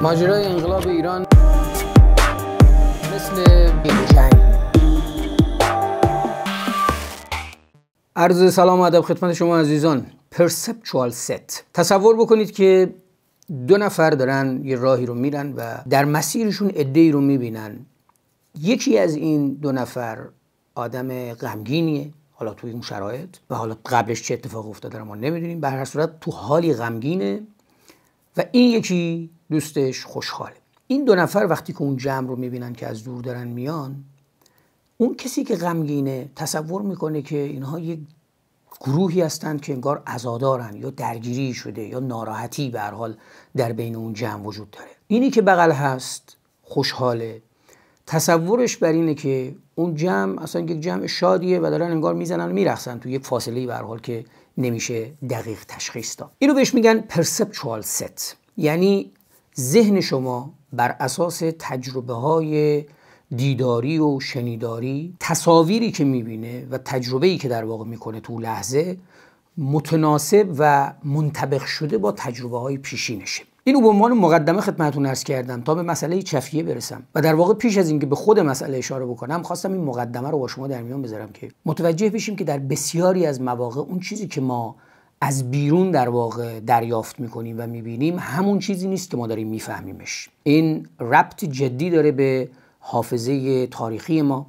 ماجرای انقلاب ایران مثل جنگ عرض سلام و ادب خدمت شما عزیزان پرسپچوال ست تصور بکنید که دو نفر دارن یه راهی رو میرن و در مسیرشون ای رو میبینن یکی از این دو نفر آدم غمگینیه حالا توی اون شرایط و حالا قبلش چه اتفاق افتاده ما نمیدونیم به هر صورت تو حالی غمگینه و این یکی دوستش خوشحاله این دو نفر وقتی که اون جمع رو میبینن که از دور دارن میان اون کسی که غمگینه تصور میکنه که اینها یک گروهی هستند که انگار ازادارن یا درگیری شده یا ناراحتی به حال در بین اون جمع وجود داره اینی که بغل هست خوشحاله تصورش بر اینه که اون جمع اصلا یک جمع شادیه و دارن انگار میزنن و میرخصن توی یک فاصله به حال که نمیشه دقیق تشخیص داد اینو بهش میگن پرسپچوال ست یعنی ذهن شما بر اساس تجربه های دیداری و شنیداری تصاویری که میبینه و تجربه‌ای که در واقع میکنه تو لحظه متناسب و منطبق شده با تجربه های پیشینشه اینو به عنوان مقدمه خدمتتون عرض کردم تا به مسئله چفیه برسم و در واقع پیش از اینکه به خود مسئله اشاره بکنم خواستم این مقدمه رو با شما در میان بذارم که متوجه بشیم که در بسیاری از مواقع اون چیزی که ما از بیرون در واقع دریافت میکنیم و میبینیم همون چیزی نیست که ما داریم میفهمیمش این ربط جدی داره به حافظه تاریخی ما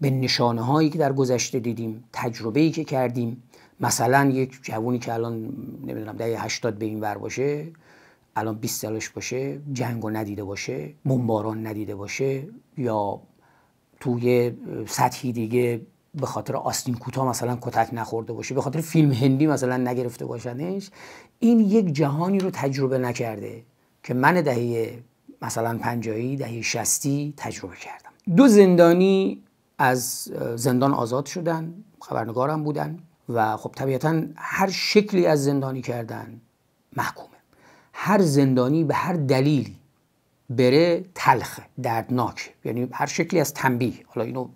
به نشانه هایی که در گذشته دیدیم تجربه ای که کردیم مثلا یک جوونی که الان نمیدونم دهه 80 به این ور باشه الان 20 سالش باشه جنگ ندیده باشه بمباران ندیده باشه یا توی سطحی دیگه به خاطر آستین کوتا مثلا کتک نخورده باشه به خاطر فیلم هندی مثلا نگرفته باشنش این یک جهانی رو تجربه نکرده که من دهه مثلا پنجایی دهی شستی تجربه کردم دو زندانی از زندان آزاد شدن خبرنگارم بودن و خب طبیعتا هر شکلی از زندانی کردن محکوم هر زندانی به هر دلیلی بره تلخه دردناک یعنی هر شکلی از تنبیه حالا اینو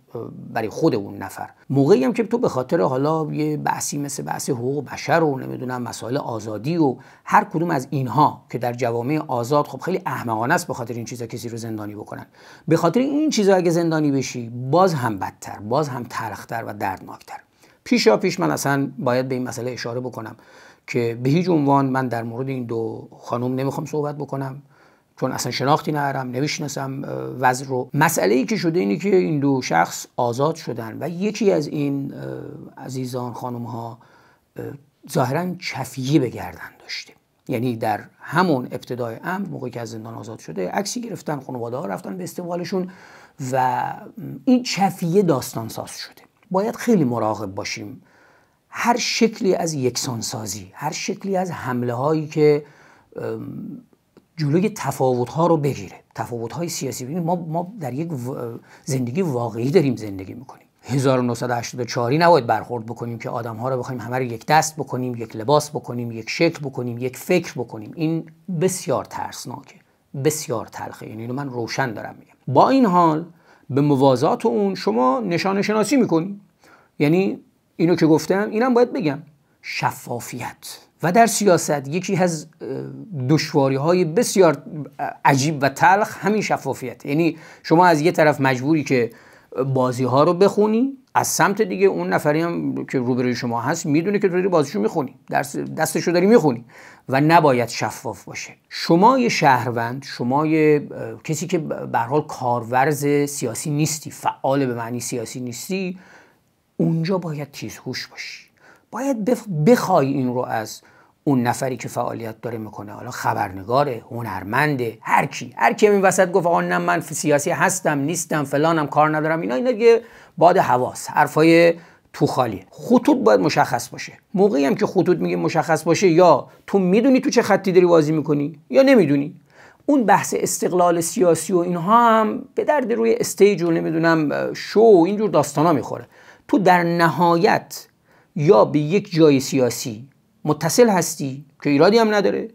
برای خود اون نفر موقعی هم که تو به خاطر حالا یه بحثی مثل بحث حقوق بشر و نمیدونم مسائل آزادی و هر کدوم از اینها که در جوامع آزاد خب خیلی احمقانه است به خاطر این چیزا کسی رو زندانی بکنن به خاطر این چیزا اگه زندانی بشی باز هم بدتر باز هم تلختر و دردناکتر پیشا پیش من اصلا باید به این مسئله اشاره بکنم که به هیچ عنوان من در مورد این دو خانم نمیخوام صحبت بکنم چون اصلا شناختی ندارم نمیشناسم وضع رو مسئله ای که شده اینه که این دو شخص آزاد شدن و یکی از این عزیزان خانم ها ظاهرا چفیه به گردن داشته یعنی در همون ابتدای امر موقعی که از زندان آزاد شده عکسی گرفتن خانواده ها رفتن به استقبالشون و این چفیه داستان ساز شده باید خیلی مراقب باشیم هر شکلی از یکسانسازی هر شکلی از حمله هایی که جلوی تفاوت ها رو بگیره تفاوت های سیاسی ببین ما ما در یک زندگی واقعی داریم زندگی میکنیم 1984 نباید برخورد بکنیم که آدم ها رو بخوایم همه رو یک دست بکنیم یک لباس بکنیم یک شکل بکنیم یک فکر بکنیم این بسیار ترسناکه بسیار تلخه یعنی اینو من روشن دارم میگم با این حال به موازات اون شما نشانه شناسی میکنیم یعنی اینو که گفتم اینم باید بگم شفافیت و در سیاست یکی از دشواری های بسیار عجیب و تلخ همین شفافیت یعنی شما از یه طرف مجبوری که بازی ها رو بخونی از سمت دیگه اون نفری هم که روبروی شما هست میدونه که تو داری بازیشو میخونی دستشو داری میخونی و نباید شفاف باشه شما یه شهروند شما یه کسی که به حال کارورز سیاسی نیستی فعال به معنی سیاسی نیستی اونجا باید تیزهوش باشی باید بخوای این رو از اون نفری که فعالیت داره میکنه حالا خبرنگاره هنرمنده هر کی هر کی این وسط گفت آقا نه من سیاسی هستم نیستم فلانم کار ندارم اینا اینا دیگه باد حواس حرفای تو خالیه خطوط باید مشخص باشه موقعی هم که خطوط میگه مشخص باشه یا تو میدونی تو چه خطی داری بازی میکنی یا نمیدونی اون بحث استقلال سیاسی و اینها هم به درد روی استیج و نمیدونم شو و اینجور داستانا میخوره تو در نهایت یا به یک جای سیاسی متصل هستی که ایرادی هم نداره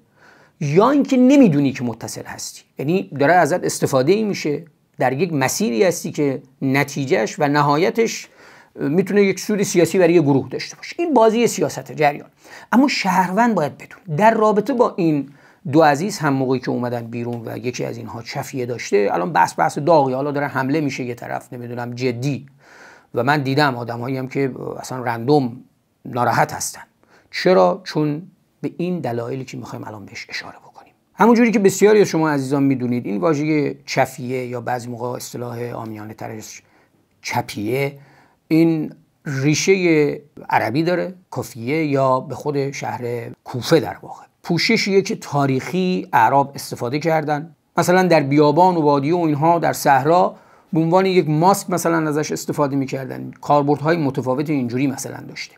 یا اینکه نمیدونی که متصل هستی یعنی داره ازت استفاده ای میشه در یک مسیری هستی که نتیجهش و نهایتش میتونه یک سود سیاسی برای گروه داشته باشه این بازی سیاست جریان اما شهروند باید بدون در رابطه با این دو عزیز هم موقعی که اومدن بیرون و یکی از اینها چفیه داشته الان بحث بحث داغی حالا داره حمله میشه یه طرف نمیدونم جدی و من دیدم آدمایی هم که اصلا رندوم ناراحت هستن چرا چون به این دلایلی که میخوایم الان بهش اشاره بکنیم همونجوری که بسیاری از شما عزیزان میدونید این واژه چفیه یا بعضی موقع اصطلاح آمیانه ترش چپیه این ریشه عربی داره کفیه یا به خود شهر کوفه در واقع پوششیه که تاریخی اعراب استفاده کردن مثلا در بیابان و وادی و اینها در صحرا به عنوان یک ماسک مثلا ازش استفاده میکردن های متفاوت اینجوری مثلا داشته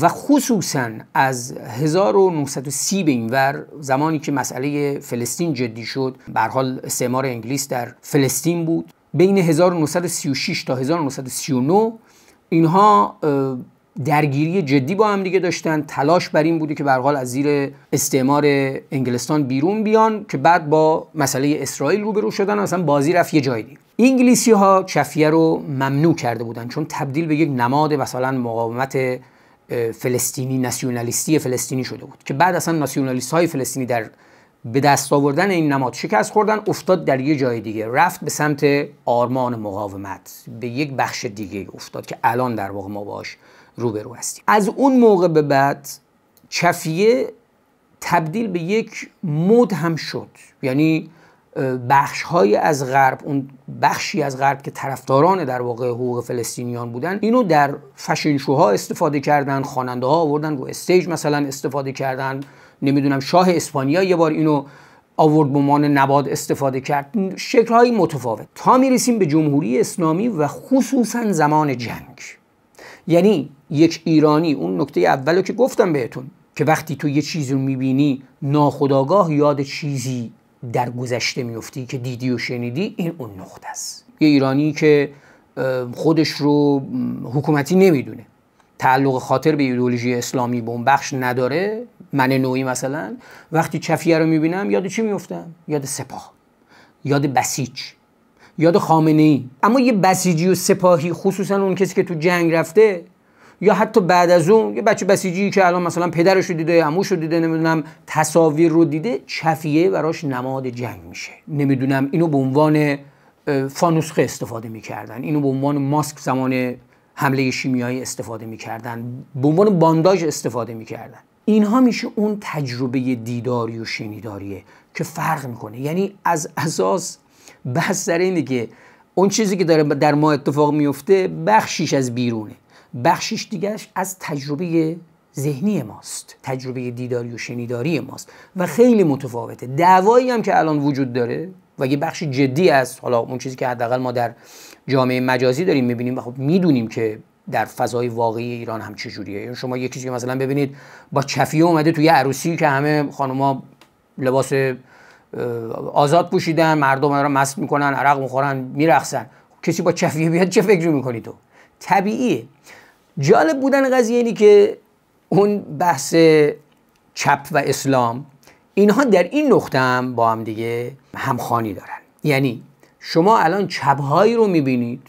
و خصوصا از 1930 به این ور زمانی که مسئله فلسطین جدی شد به حال استعمار انگلیس در فلسطین بود بین 1936 تا 1939 اینها درگیری جدی با هم دیگه داشتن تلاش بر این بوده که برقال از زیر استعمار انگلستان بیرون بیان که بعد با مسئله اسرائیل روبرو شدن و اصلا بازی رفت یه جای دیگه انگلیسی ها چفیه رو ممنوع کرده بودن چون تبدیل به یک نماد مثلا مقاومت فلسطینی ناسیونالیستی فلسطینی شده بود که بعد اصلا ناسیونالیست های فلسطینی در به دست آوردن این نماد شکست خوردن افتاد در یه جای دیگه رفت به سمت آرمان مقاومت به یک بخش دیگه افتاد که الان در واقع ما باش روبرو هستیم از اون موقع به بعد چفیه تبدیل به یک مد هم شد یعنی بخش های از غرب اون بخشی از غرب که طرفداران در واقع حقوق فلسطینیان بودن اینو در فشن شوها استفاده کردن خواننده ها آوردن رو استیج مثلا استفاده کردن نمیدونم شاه اسپانیا یه بار اینو آورد به عنوان نباد استفاده کرد شکل های متفاوت تا میرسیم به جمهوری اسلامی و خصوصا زمان جنگ یعنی یک ایرانی اون نکته اولو که گفتم بهتون که وقتی تو یه چیزی رو میبینی ناخداگاه یاد چیزی در گذشته میفتی که دیدی و شنیدی این اون نقطه است یه ایرانی که خودش رو حکومتی نمیدونه تعلق خاطر به ایدولوژی اسلامی به اون بخش نداره من نوعی مثلا وقتی چفیه رو میبینم یاد چی میفتم؟ یاد سپاه یاد بسیج یاد خامنه ای اما یه بسیجی و سپاهی خصوصا اون کسی که تو جنگ رفته یا حتی بعد از اون یه بچه بسیجی که الان مثلا پدرش رو دیده عموش رو دیده نمیدونم تصاویر رو دیده چفیه براش نماد جنگ میشه نمیدونم اینو به عنوان فانوسخه استفاده میکردن اینو به عنوان ماسک زمان حمله شیمیایی استفاده میکردن به عنوان بانداج استفاده میکردن اینها میشه اون تجربه دیداری و شنیداریه که فرق میکنه یعنی از اساس بحث در اینه که اون چیزی که داره در ما اتفاق میفته بخشیش از بیرونه بخشیش دیگرش از تجربه ذهنی ماست تجربه دیداری و شنیداری ماست و خیلی متفاوته دعوایی هم که الان وجود داره و یه بخش جدی از حالا اون چیزی که حداقل ما در جامعه مجازی داریم میبینیم و خب میدونیم که در فضای واقعی ایران هم چه جوریه یعنی شما یه چیزی که مثلا ببینید با چفیه اومده توی عروسی که همه خانوما لباس آزاد پوشیدن مردم رو مست میکنن عرق میخورن میرقصن کسی با چفیه بیاد چه فکری میکنی تو طبیعیه جالب بودن قضیه اینی که اون بحث چپ و اسلام اینها در این نقطه هم با هم دیگه همخانی دارن یعنی شما الان چپهایی رو میبینید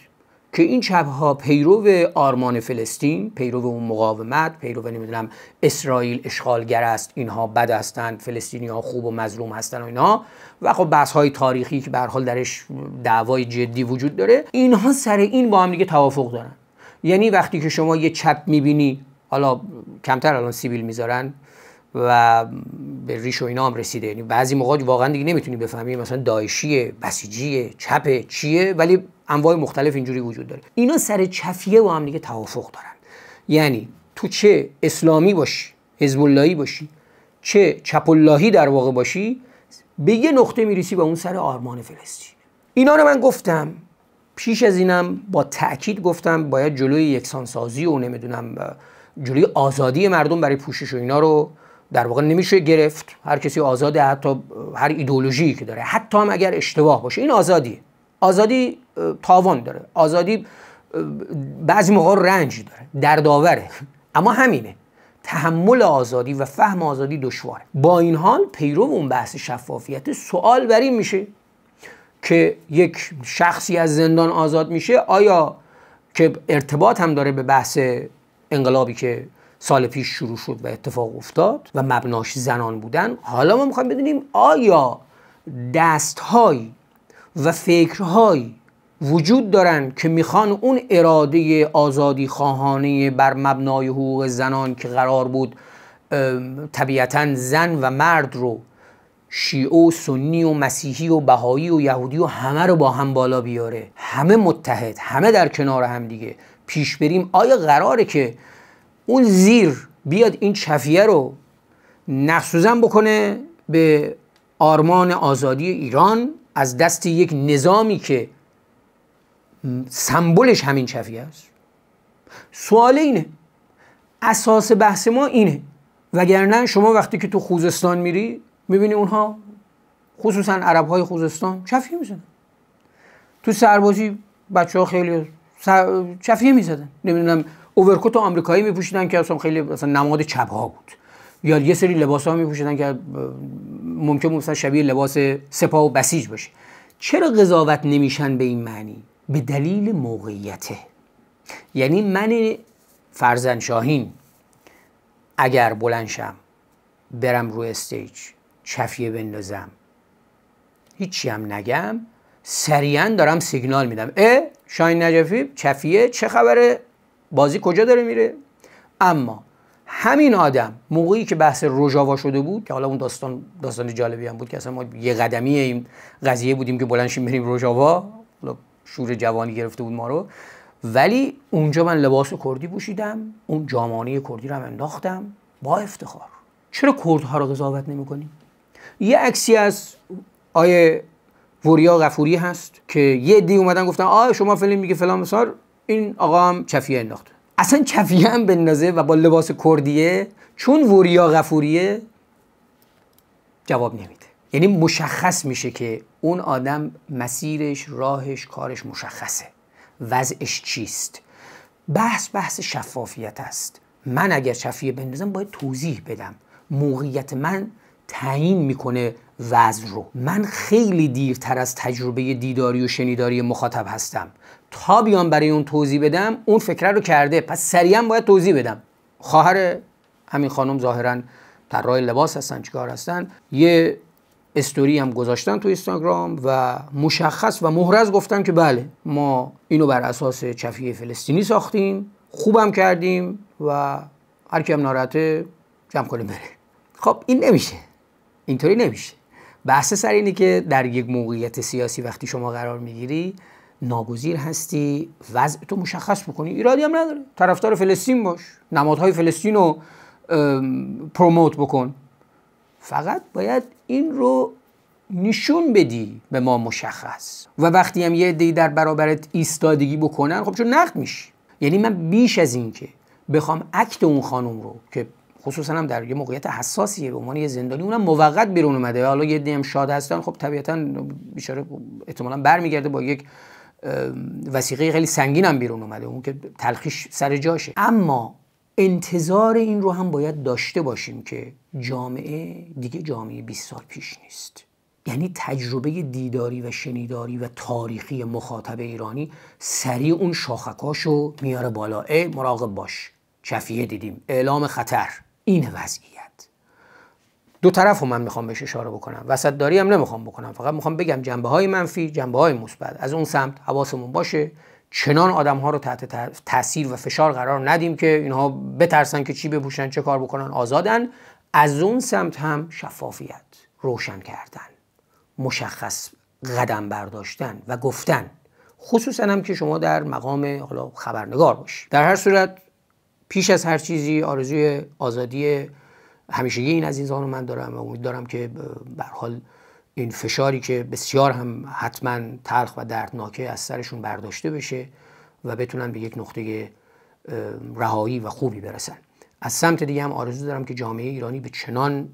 که این چپ ها پیرو آرمان فلسطین پیرو اون مقاومت پیرو نمیدونم اسرائیل اشغالگر است اینها بد هستند فلسطینی ها خوب و مظلوم هستند و اینها و خب بحث های تاریخی که به حال درش دعوای جدی وجود داره اینها سر این با هم دیگه توافق دارن یعنی وقتی که شما یه چپ میبینی حالا کمتر الان سیبیل میذارن و به ریش و اینا هم رسیده یعنی بعضی موقع واقعا دیگه نمیتونی بفهمی مثلا دایشیه بسیجیه چپه چیه ولی انواع مختلف اینجوری وجود داره اینا سر چفیه و هم دیگه توافق دارن یعنی تو چه اسلامی باشی حزب باشی چه چپ اللهی در واقع باشی به یه نقطه میرسی با اون سر آرمان فلسطین اینا رو من گفتم پیش از اینم با تاکید گفتم باید جلوی یکسانسازی و نمیدونم جلوی آزادی مردم برای پوشش و اینا رو در واقع نمیشه گرفت هر کسی آزاده حتی هر ایدولوژی که داره حتی هم اگر اشتباه باشه این آزادیه آزادی تاوان داره آزادی بعضی موقع رنج داره دردآوره اما همینه تحمل آزادی و فهم آزادی دشواره با این حال پیرو اون بحث شفافیت سوال بر این میشه که یک شخصی از زندان آزاد میشه آیا که ارتباط هم داره به بحث انقلابی که سال پیش شروع شد و اتفاق افتاد و مبناش زنان بودن حالا ما میخوایم بدونیم آیا دستهایی و فکرهایی وجود دارن که میخوان اون اراده آزادی خواهانه بر مبنای حقوق زنان که قرار بود طبیعتا زن و مرد رو شیعه و سنی و مسیحی و بهایی و یهودی و همه رو با هم بالا بیاره همه متحد همه در کنار هم دیگه پیش بریم آیا قراره که اون زیر بیاد این چفیه رو نخصوزن بکنه به آرمان آزادی ایران از دست یک نظامی که سمبولش همین چفیه است سوال اینه اساس بحث ما اینه وگرنه شما وقتی که تو خوزستان میری میبینی اونها خصوصا عرب های خوزستان چفیه میزنن تو سربازی بچه ها خیلی سر... چفیه میزدن نمیدونم اوورکوت آمریکایی میپوشیدن که اصلا خیلی مثلا نماد چپ ها بود یا یه سری لباس ها میپوشیدن که ممکن مثلا شبیه لباس سپاه و بسیج باشه چرا قضاوت نمیشن به این معنی به دلیل موقعیته یعنی من فرزن شاهین اگر بلنشم برم رو استیج چفیه بندازم هیچی هم نگم سریعا دارم سیگنال میدم اه شاهین نجفی چفیه چه خبره بازی کجا داره میره اما همین آدم موقعی که بحث رژاوا شده بود که حالا اون داستان داستان جالبی هم بود که اصلا ما یه قدمی این قضیه بودیم که شیم بریم رژاوا شور جوانی گرفته بود ما رو ولی اونجا من لباس کردی پوشیدم اون جامانه کردی رو هم انداختم با افتخار چرا کردها رو قضاوت نمیکنیم یه عکسی از آیه وریا غفوری هست که یه دی اومدن گفتن آ شما فلم میگه فلان این آقا هم کفیه انداخت اصلا چفیه هم بندازه و با لباس کردیه چون وریا غفوریه جواب نمیده یعنی مشخص میشه که اون آدم مسیرش راهش کارش مشخصه وضعش چیست بحث بحث شفافیت است من اگر چفیه بندازم باید توضیح بدم موقعیت من تعیین میکنه وزن رو من خیلی دیرتر از تجربه دیداری و شنیداری مخاطب هستم تا بیام برای اون توضیح بدم اون فکره رو کرده پس سریعا باید توضیح بدم خواهر همین خانم ظاهرا طراح لباس هستن چیکار هستن یه استوری هم گذاشتن تو اینستاگرام و مشخص و محرز گفتن که بله ما اینو بر اساس چفیه فلسطینی ساختیم خوبم کردیم و هر کیم هم جمع کنیم بره خب این نمیشه اینطوری نمیشه بحث سر که در یک موقعیت سیاسی وقتی شما قرار میگیری ناگزیر هستی وضع تو مشخص بکنی ایرادی هم نداره طرفدار فلسطین باش نمادهای فلسطین رو پروموت بکن فقط باید این رو نشون بدی به ما مشخص و وقتی هم یه عده‌ای در برابرت ایستادگی بکنن خب چون نقد میشی یعنی من بیش از این که بخوام اکت اون خانم رو که خصوصا هم در یه موقعیت حساسیه به عنوان یه زندانی اونم موقت بیرون اومده حالا یه دیم شاد هستن خب طبیعتا بیچاره احتمالاً برمیگرده با یک وسیقه خیلی سنگین هم بیرون اومده اون که تلخیش سر جاشه اما انتظار این رو هم باید داشته باشیم که جامعه دیگه جامعه 20 سال پیش نیست یعنی تجربه دیداری و شنیداری و تاریخی مخاطب ایرانی سریع اون شاخکاشو میاره بالا ای مراقب باش چفیه دیدیم اعلام خطر این وضعیه دو طرف رو من میخوام بهش اشاره بکنم وسط داری هم نمیخوام بکنم فقط میخوام بگم جنبه های منفی جنبه های مثبت از اون سمت حواسمون باشه چنان آدم ها رو تحت تاثیر و فشار قرار ندیم که اینها بترسن که چی بپوشن چه کار بکنن آزادن از اون سمت هم شفافیت روشن کردن مشخص قدم برداشتن و گفتن خصوصا هم که شما در مقام حالا خبرنگار باشی در هر صورت پیش از هر چیزی آرزوی آزادی یه این از این زانو من دارم و امید دارم که به حال این فشاری که بسیار هم حتما تلخ و دردناکه از سرشون برداشته بشه و بتونن به یک نقطه رهایی و خوبی برسن از سمت دیگه هم آرزو دارم که جامعه ایرانی به چنان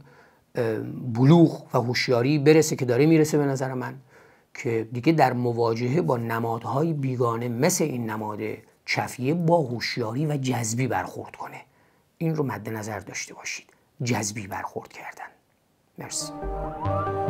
بلوغ و هوشیاری برسه که داره میرسه به نظر من که دیگه در مواجهه با نمادهای بیگانه مثل این نماد چفیه با هوشیاری و جذبی برخورد کنه این رو مد نظر داشته باشید جذبی برخورد کردن مرسی